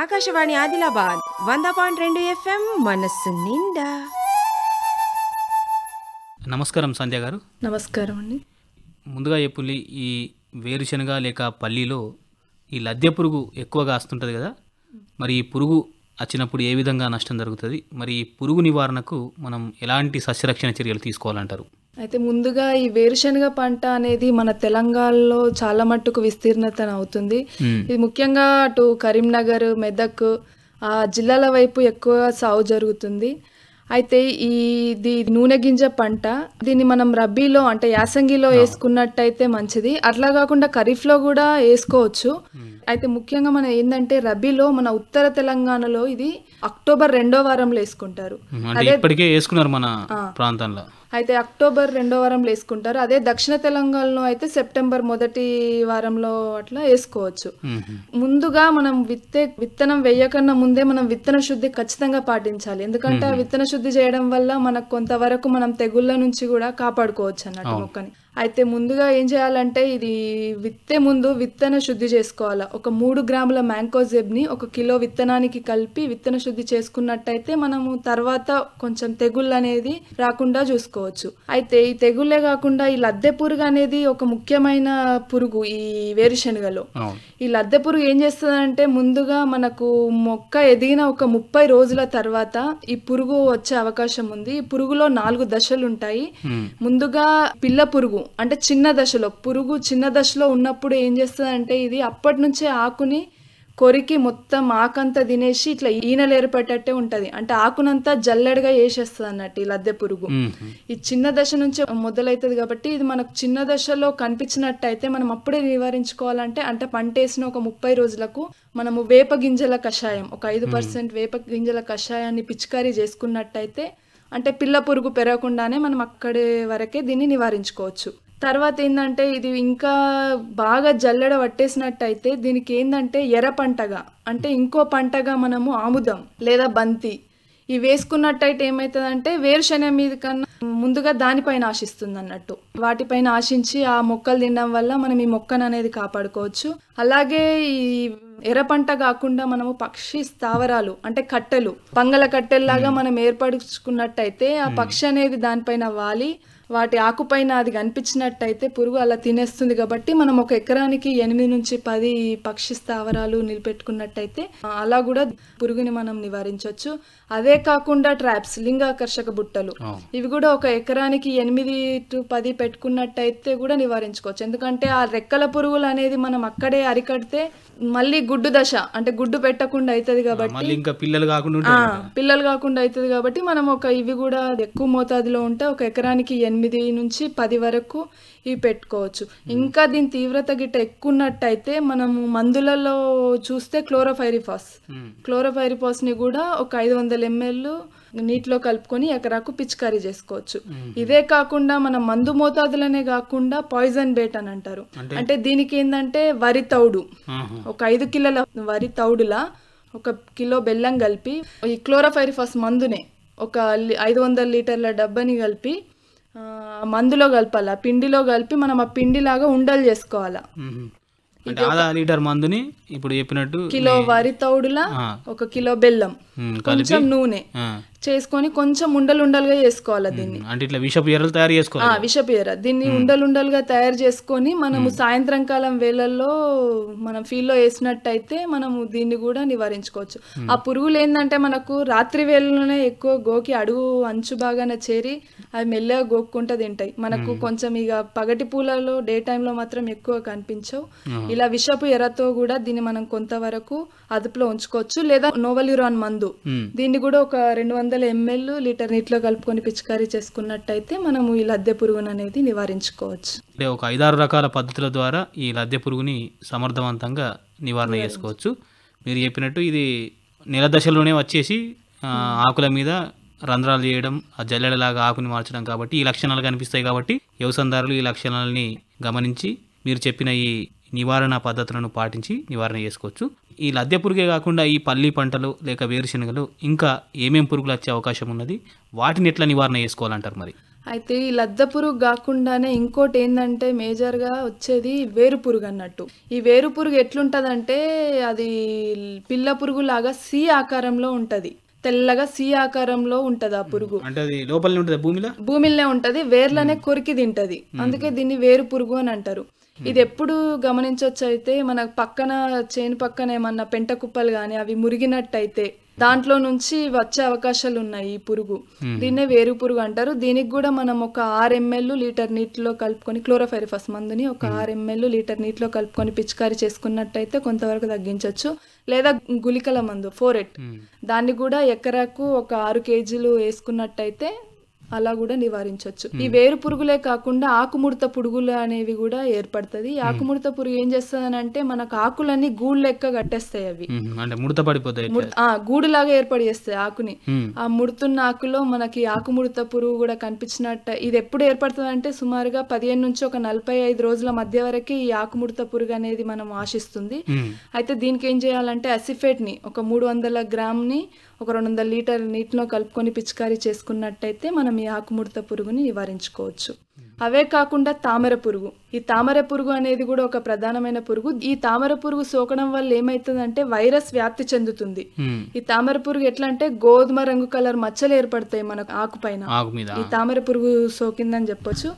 ఆకాశవాణి ఆదిలాబాద్ వంద పాయింట్ రెండు ఎఫ్ఎం మనస్సు నిండా నమస్కారం సంధ్య గారు నమస్కారం అండి ముందుగా చెప్పుల్లి ఈ వేరుశనగ లేక పల్లీలో ఈ లద్దె పురుగు ఎక్కువగా వస్తుంటుంది కదా మరి ఈ పురుగు వచ్చినప్పుడు ఏ విధంగా నష్టం జరుగుతుంది మరి ఈ పురుగు నివారణకు మనం ఎలాంటి సస్యరక్షణ చర్యలు తీసుకోవాలంటారు అయితే ముందుగా ఈ వేరుశనగ పంట అనేది మన తెలంగాణలో చాలా మట్టుకు విస్తీర్ణతను అవుతుంది ఇది ముఖ్యంగా అటు కరీంనగర్ మెదక్ ఆ జిల్లాల వైపు ఎక్కువ సాగు జరుగుతుంది అయితే ఈ ఇది నూనె గింజ పంట దీన్ని మనం రబీలో అంటే యాసంగిలో వేసుకున్నట్టయితే మంచిది అట్లా కాకుండా ఖరీఫ్లో కూడా వేసుకోవచ్చు అయితే ముఖ్యంగా మనం ఏంటంటే రబీలో మన ఉత్తర తెలంగాణలో ఇది అక్టోబర్ రెండో వారంలో వేసుకుంటారు ఇప్పటికే వేసుకున్నారు మన ప్రాంతంలో అయితే అక్టోబర్ రెండో వారంలో వేసుకుంటారు అదే దక్షిణ తెలంగాణలో అయితే సెప్టెంబర్ మొదటి వారంలో అట్లా వేసుకోవచ్చు ముందుగా మనం విత్తే విత్తనం వేయకన్నా ముందే మనం విత్తన శుద్ధి ఖచ్చితంగా పాటించాలి ఎందుకంటే విత్తన శుద్ధి చేయడం వల్ల మనకు కొంతవరకు మనం తెగుళ్ళ నుంచి కూడా కాపాడుకోవచ్చు అన్నట్టు మొక్కని అయితే ముందుగా ఏం చేయాలంటే ఇది విత్తే ముందు విత్తన శుద్ధి చేసుకోవాలి ఒక మూడు గ్రాముల మ్యాంకోజెబ్ని ఒక కిలో విత్తనానికి కలిపి విత్తన శుద్ధి చేసుకున్నట్టయితే మనము తర్వాత కొంచెం తెగుళ్ళు అనేది రాకుండా చూసుకోవచ్చు అయితే ఈ తెగుళ్ళే కాకుండా ఈ లద్దె పురుగు అనేది ఒక ముఖ్యమైన పురుగు ఈ వేరుశనగలో ఈ లద్దె పురుగు ఏం చేస్తుందంటే ముందుగా మనకు మొక్క ఎదిగిన ఒక ముప్పై రోజుల తర్వాత ఈ పురుగు వచ్చే అవకాశం ఉంది ఈ పురుగులో నాలుగు దశలు ఉంటాయి ముందుగా పిల్ల పురుగు అంటే చిన్న దశలో పురుగు చిన్న దశలో ఉన్నప్పుడు ఏం చేస్తుందంటే ఇది అప్పటి నుంచే ఆకుని కొరికి మొత్తం ఆకంతా తినేసి ఇట్లా ఈనలు ఏర్పడేటట్టే ఉంటుంది అంటే ఆకునంతా జల్లెడగా వేసేస్తుంది అన్నట్టు ఈ లద్దె పురుగు ఈ చిన్న దశ నుంచే మొదలవుతుంది కాబట్టి ఇది మనకు చిన్న దశలో కనిపించినట్టయితే మనం అప్పుడే నివారించుకోవాలంటే అంటే పంట వేసిన ఒక ముప్పై రోజులకు మనము వేప గింజల కషాయం ఒక ఐదు పర్సెంట్ వేప గింజల కషాయాన్ని పిచికారీ చేసుకున్నట్టయితే అంటే పిల్ల పురుగు పెరగకుండానే మనం అక్కడి వరకే దీన్ని నివారించుకోవచ్చు తర్వాత ఏంటంటే ఇది ఇంకా బాగా జల్లెడ పట్టేసినట్టయితే దీనికి ఏంటంటే ఎర్ర పంటగా అంటే ఇంకో పంటగా మనము ఆముదం లేదా బంతి ఇవి వేసుకున్నట్టయితే ఏమవుతుందంటే వేరుశనగ మీద కన్నా ముందుగా దానిపైన ఆశిస్తుంది అన్నట్టు వాటిపైన ఆశించి ఆ మొక్కలు తినడం వల్ల మనం ఈ మొక్కను అనేది కాపాడుకోవచ్చు అలాగే ఈ ఎర్ర పంట కాకుండా మనము పక్షి స్థావరాలు అంటే కట్టెలు పంగల కట్టెల్లాగా మనం ఏర్పరచుకున్నట్టయితే ఆ పక్షి అనేది దానిపైన వాలి వాటి ఆకుపైన అది కనిపించినట్టయితే పురుగు అలా తినేస్తుంది కాబట్టి మనం ఒక ఎకరానికి ఎనిమిది నుంచి పది పక్షి స్థావరాలు నిలబెట్టుకున్నట్టయితే అలా కూడా పురుగుని మనం నివారించవచ్చు అదే కాకుండా ట్రాప్స్ లింగాకర్షక బుట్టలు ఇవి కూడా ఒక ఎకరానికి ఎనిమిది టు పది పెట్టుకున్నట్టయితే కూడా నివారించుకోవచ్చు ఎందుకంటే ఆ రెక్కల పురుగులు అనేది మనం అక్కడే అరికడితే మళ్ళీ గుడ్డు దశ అంటే గుడ్డు పెట్టకుండా అవుతుంది కాబట్టి ఇంకా పిల్లలు కాకుండా పిల్లలు కాకుండా అవుతుంది కాబట్టి మనం ఒక ఇవి కూడా ఎక్కువ మోతాదులో ఉంటే ఒక ఎకరానికి ఎనిమిది తొమ్మిది నుంచి పది వరకు ఇవి పెట్టుకోవచ్చు ఇంకా దీని తీవ్రత గిట్ట ఎక్కువ ఉన్నట్టయితే మనము మందులలో చూస్తే క్లోరోఫైరిఫాస్ ని కూడా ఒక ఐదు వందల ఎంఎల్ నీటిలో కలుపుకొని ఎకరాకు పిచికారీ చేసుకోవచ్చు ఇదే కాకుండా మన మందు మోతాదులనే కాకుండా పాయిజన్ బేట్ అని అంటారు అంటే దీనికి ఏంటంటే వరి తౌడు ఒక ఐదు కిలోల వరి తౌడులా ఒక కిలో బెల్లం కలిపి ఈ క్లోరోఫైరిఫాస్ మందునే ఒక ఐదు వందల లీటర్ల డబ్బాని కలిపి మందులో కలపాల పిండిలో కలిపి మనం ఆ పిండిలాగా ఉండలు చేసుకోవాలా లీటర్ మందుని ఇప్పుడు చెప్పినట్టు కిలో వరి తౌడుల ఒక కిలో బెల్లం కొంచెం నూనె చేసుకొని కొంచెం ఉండలు ఉండలుగా చేసుకోవాలి దీన్ని అంటే ఇట్లా తయారు చేసుకోవాలి దీన్ని ఉండలు ఉండలుగా తయారు చేసుకొని మనము సాయంత్రం కాలం వేళల్లో మనం ఫీల్లో వేసినట్టయితే మనము దీన్ని కూడా నివారించుకోవచ్చు ఆ పురుగులు ఏంటంటే మనకు రాత్రి వేళలోనే ఎక్కువ గోకి అడుగు అంచు బాగాన చేరి అవి మెల్లగా గోక్కుంటూ తింటాయి మనకు కొంచెం ఇక పగటి పూలలో డే టైంలో మాత్రం ఎక్కువ కనిపించవు ఇలా విషపు ఎరతో కూడా దీన్ని మనం కొంతవరకు అదుపులో ఉంచుకోవచ్చు లేదా నోవల్యూరాన్ మందు దీన్ని కూడా ఒక రెండు వందల వందల ఎంఎల్ లీటర్ నీటిలో కలుపుకొని పిచికారీ చేసుకున్నట్టయితే మనము ఈ లద్దె పురుగును అనేది నివారించుకోవచ్చు అంటే ఒక ఐదారు రకాల పద్ధతుల ద్వారా ఈ లద్దె పురుగుని సమర్థవంతంగా నివారణ చేసుకోవచ్చు మీరు చెప్పినట్టు ఇది నెల దశలోనే వచ్చేసి ఆకుల మీద రంధ్రాలు చేయడం ఆ జల్లెడలాగా ఆకుని మార్చడం కాబట్టి ఈ లక్షణాలు కనిపిస్తాయి కాబట్టి వ్యవసాయదారులు ఈ లక్షణాలని గమనించి మీరు చెప్పిన ఈ నివారణ పద్ధతులను పాటించి నివారణ చేసుకోవచ్చు ఈ లద్దె పురుగే కాకుండా ఈ పల్లి పంటలు లేక వేరుశనగలు ఇంకా ఏమేం పురుగులు వచ్చే అవకాశం ఉన్నది వాటిని ఎట్లా నివారణ చేసుకోవాలంటారు మరి అయితే ఈ లద్ద పురుగు కాకుండానే ఇంకోటి ఏంటంటే మేజర్గా వచ్చేది వేరు పురుగు అన్నట్టు ఈ వేరు పురుగు ఎట్లుంటుందంటే అది పిల్ల పురుగులాగా సి ఆకారంలో ఉంటుంది తెల్లగా సి ఆకారంలో ఉంటది ఆ పురుగు అంటే అది భూమిలో భూమిలోనే ఉంటది వేర్లనే కొరికి తింటది అందుకే దీన్ని వేరు పురుగు అని అంటారు ఇది hmm. ఎప్పుడు గమనించవచ్చు అయితే మన పక్కన చేను పక్కన ఏమన్నా పెంట కుప్పలు కానీ అవి మురిగినట్టయితే దాంట్లో నుంచి వచ్చే అవకాశాలు ఉన్నాయి ఈ పురుగు hmm. దీన్నే వేరు పురుగు అంటారు దీనికి కూడా మనం ఒక ఆరు ఎంఎల్ లీటర్ నీటిలో కలుపుకొని క్లోరోఫైరిఫస్ మందుని ఒక hmm. ఆరు ఎంఎల్ లీటర్ నీటిలో కలుపుకొని పిచికారీ చేసుకున్నట్టయితే కొంతవరకు తగ్గించవచ్చు లేదా గులికల మందు ఫోరెట్ దాన్ని కూడా ఎకరాకు ఒక ఆరు కేజీలు వేసుకున్నట్టయితే అలా కూడా నివారించవచ్చు ఈ hmm. వేరు పురుగులే కాకుండా ఆకుముడత పురుగులు అనేవి కూడా ఏర్పడుతుంది ఈ hmm. ఆకుముడత పురుగు ఏం చేస్తుందనంటే మనకు ఆకులన్నీ గూడు లెక్క కట్టేస్తాయి అవి hmm. అంటే ముడత పడిపోతాయి గూడు లాగా ఏర్పడి చేస్తాయి ఆకుని ఆ ముడుతున్న ఆకులో మనకి ఆకుముడత పురుగు కూడా కనిపించినట్ట ఇది ఎప్పుడు ఏర్పడుతుంది అంటే సుమారుగా పదిహేను నుంచి ఒక నలభై ఐదు రోజుల మధ్య వరకు ఈ ఆకుముడత పురుగు అనేది మనం ఆశిస్తుంది అయితే దీనికి ఏం చేయాలంటే అసిఫేట్ ని ఒక మూడు వందల గ్రామ్ ని ఒక రెండు వందల లీటర్ నీటిలో కలుపుకొని పిచికారీ చేసుకున్నట్టయితే మనం ఈ ఆకుముడత పురుగుని నివారించుకోవచ్చు అవే కాకుండా తామర పురుగు ఈ తామర పురుగు అనేది కూడా ఒక ప్రధానమైన పురుగు ఈ తామర పురుగు సోకడం వల్ల ఏమైతుందంటే వైరస్ వ్యాప్తి చెందుతుంది ఈ తామర పురుగు ఎట్లా అంటే గోధుమ రంగు కలర్ మచ్చలు ఏర్పడతాయి మన ఆకు పైన ఈ తామర పురుగు సోకిందని చెప్పొచ్చు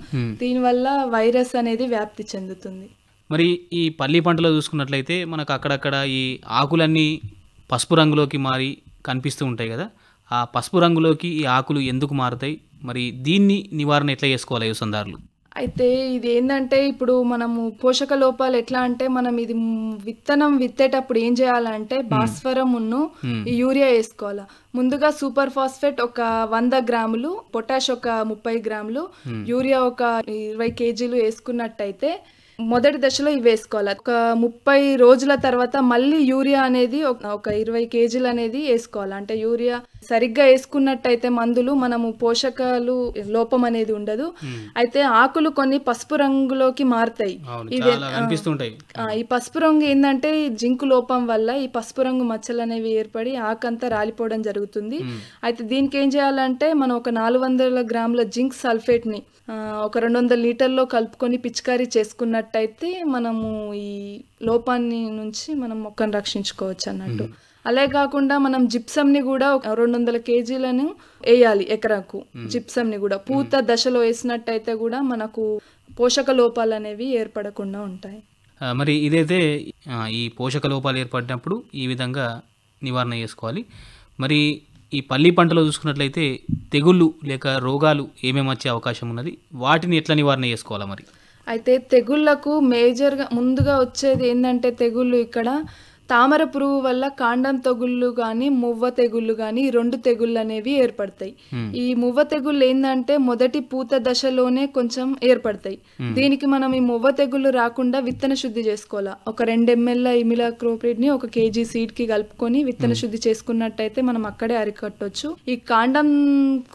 దీనివల్ల వైరస్ అనేది వ్యాప్తి చెందుతుంది మరి ఈ పల్లి పంటలో చూసుకున్నట్లయితే మనకు అక్కడక్కడ ఈ ఆకులన్నీ పసుపు రంగులోకి మారి కనిపిస్తూ ఉంటాయి కదా ఆ పసుపు రంగులోకి ఈ ఆకులు ఎందుకు మారుతాయి మరి దీన్ని నివారణ ఎట్లా చేసుకోవాలి యువసందారులు అయితే ఇది ఏంటంటే ఇప్పుడు మనము పోషక లోపాలు ఎట్లా అంటే మనం ఇది విత్తనం విత్తేటప్పుడు ఏం చేయాలంటే భాస్వరమును యూరియా వేసుకోవాలా ముందుగా సూపర్ ఫాస్ఫేట్ ఒక వంద గ్రాములు పొటాష్ ఒక ముప్పై గ్రాములు యూరియా ఒక ఇరవై కేజీలు వేసుకున్నట్టయితే మొదటి దశలో ఇవి వేసుకోవాలి ఒక ముప్పై రోజుల తర్వాత మళ్ళీ యూరియా అనేది ఒక ఇరవై కేజీలు అనేది వేసుకోవాలి అంటే యూరియా సరిగ్గా వేసుకున్నట్టయితే మందులు మనము పోషకాలు లోపం అనేది ఉండదు అయితే ఆకులు కొన్ని పసుపు రంగులోకి మారుతాయి ఇది ఈ పసుపు రంగు ఏంటంటే జింకు లోపం వల్ల ఈ పసుపు రంగు మచ్చలు అనేవి ఏర్పడి ఆకంతా రాలిపోవడం జరుగుతుంది అయితే దీనికి ఏం చేయాలంటే మనం ఒక నాలుగు వందల గ్రాముల జింక్ సల్ఫేట్ ని ఒక రెండు వందల లీటర్లో కలుపుకొని పిచికారీ చేసుకున్నట్టయితే మనము ఈ లోపాన్ని నుంచి మనం మొక్కను రక్షించుకోవచ్చు అన్నట్టు అలా కాకుండా మనం ని కూడా రెండు వందల కేజీలను వేయాలి ఎకరాకు జిప్సమ్ని కూడా పూత దశలో వేసినట్టయితే కూడా మనకు పోషక లోపాలు అనేవి ఏర్పడకుండా ఉంటాయి మరి ఇదైతే ఈ పోషక లోపాలు ఏర్పడినప్పుడు ఈ విధంగా నివారణ చేసుకోవాలి మరి ఈ పల్లి పంటలో చూసుకున్నట్లయితే తెగుళ్ళు లేక రోగాలు ఏమేమి వచ్చే అవకాశం ఉన్నది వాటిని ఎట్లా నివారణ చేసుకోవాలి మరి అయితే తెగుళ్లకు మేజర్గా ముందుగా వచ్చేది ఏంటంటే తెగుళ్ళు ఇక్కడ తామర పురుగు వల్ల కాండం తెగుళ్ళు కానీ మువ్వ తెగుళ్ళు కానీ రెండు తెగుళ్ళు అనేవి ఏర్పడతాయి ఈ మువ్వ తెగుళ్ళు ఏంటంటే మొదటి పూత దశలోనే కొంచెం ఏర్పడతాయి దీనికి మనం ఈ మువ్వ తెగుళ్ళు రాకుండా విత్తన శుద్ధి చేసుకోవాలా ఒక రెండు ఎంఎల్ ఇమిలా క్రోప్రిడ్ ని ఒక కేజీ సీడ్ కి కలుపుకొని విత్తన శుద్ధి చేసుకున్నట్టయితే మనం అక్కడే అరికట్టొచ్చు ఈ కాండం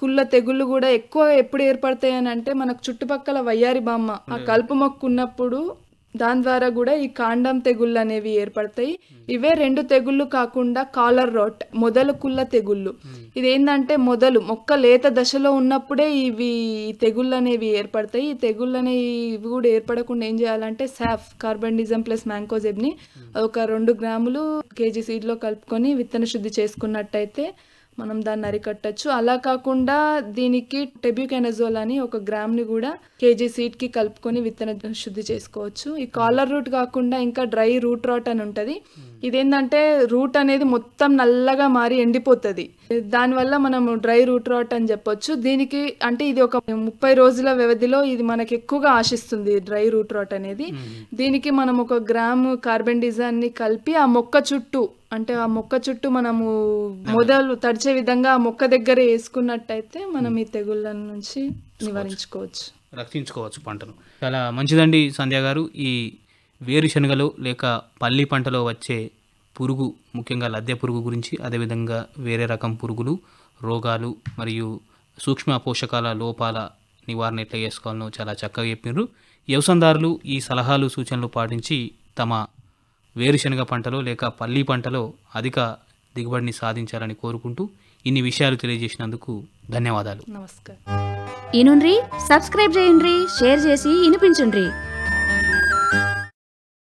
కుళ్ళ తెగుళ్ళు కూడా ఎక్కువ ఎప్పుడు ఏర్పడతాయి అని అంటే మనకు చుట్టుపక్కల వయ్యారి బామ్మ ఆ కలుపు మొక్కు ఉన్నప్పుడు దాని ద్వారా కూడా ఈ కాండం తెగుళ్ళు అనేవి ఏర్పడతాయి ఇవే రెండు తెగుళ్ళు కాకుండా కాలర్ రోట్ మొదలు కుళ్ళ తెగుళ్ళు ఇదేంటంటే మొదలు మొక్క లేత దశలో ఉన్నప్పుడే ఇవి తెగుళ్ళు అనేవి ఏర్పడతాయి ఈ తెగుళ్ళు అనేవి కూడా ఏర్పడకుండా ఏం చేయాలంటే సాఫ్ కార్బన్డిజం ప్లస్ మ్యాంకోజెబ్ని ఒక రెండు గ్రాములు కేజీ సీడ్లో కలుపుకొని విత్తన శుద్ధి చేసుకున్నట్టయితే మనం దాన్ని అరికట్టచ్చు అలా కాకుండా దీనికి టెబ్యూకెనజోల్ అని ఒక గ్రామ్ని కూడా కేజీ కి కలుపుకొని విత్తన శుద్ధి చేసుకోవచ్చు ఈ కాలర్ రూట్ కాకుండా ఇంకా డ్రై రూట్ రాట్ అని ఉంటుంది ఇదేంటంటే రూట్ అనేది మొత్తం నల్లగా మారి ఎండిపోతుంది దానివల్ల మనం డ్రై రూట్ రాట్ అని చెప్పొచ్చు దీనికి అంటే ఇది ఒక ముప్పై రోజుల వ్యవధిలో ఇది మనకి ఎక్కువగా ఆశిస్తుంది డ్రై రూట్ రాట్ అనేది దీనికి మనం ఒక గ్రామ్ కార్బన్ డిజైన్ని కలిపి ఆ మొక్క చుట్టూ అంటే ఆ మొక్క చుట్టూ మనము మొదలు తడిచే విధంగా ఆ మొక్క దగ్గర వేసుకున్నట్టయితే మనం ఈ తెగుళ్ళ నుంచి నివారించుకోవచ్చు రక్షించుకోవచ్చు పంటను చాలా మంచిదండి సంధ్య గారు ఈ వేరుశనగలు లేక పల్లి పంటలో వచ్చే పురుగు ముఖ్యంగా లద్దె పురుగు గురించి అదేవిధంగా వేరే రకం పురుగులు రోగాలు మరియు సూక్ష్మ పోషకాల లోపాల నివారణ ఎట్లా చేసుకోవాలనో చాలా చక్కగా చెప్పినారు వ్యవసాయదారులు ఈ సలహాలు సూచనలు పాటించి తమ వేరుశనగ పంటలో లేక పల్లి పంటలో అధిక దిగుబడిని సాధించాలని కోరుకుంటూ ఇన్ని విషయాలు తెలియజేసినందుకు ధన్యవాదాలు నమస్కారం ఇనుండ్రి సబ్స్క్రైబ్ చేయండి షేర్ చేసి వినిపించండి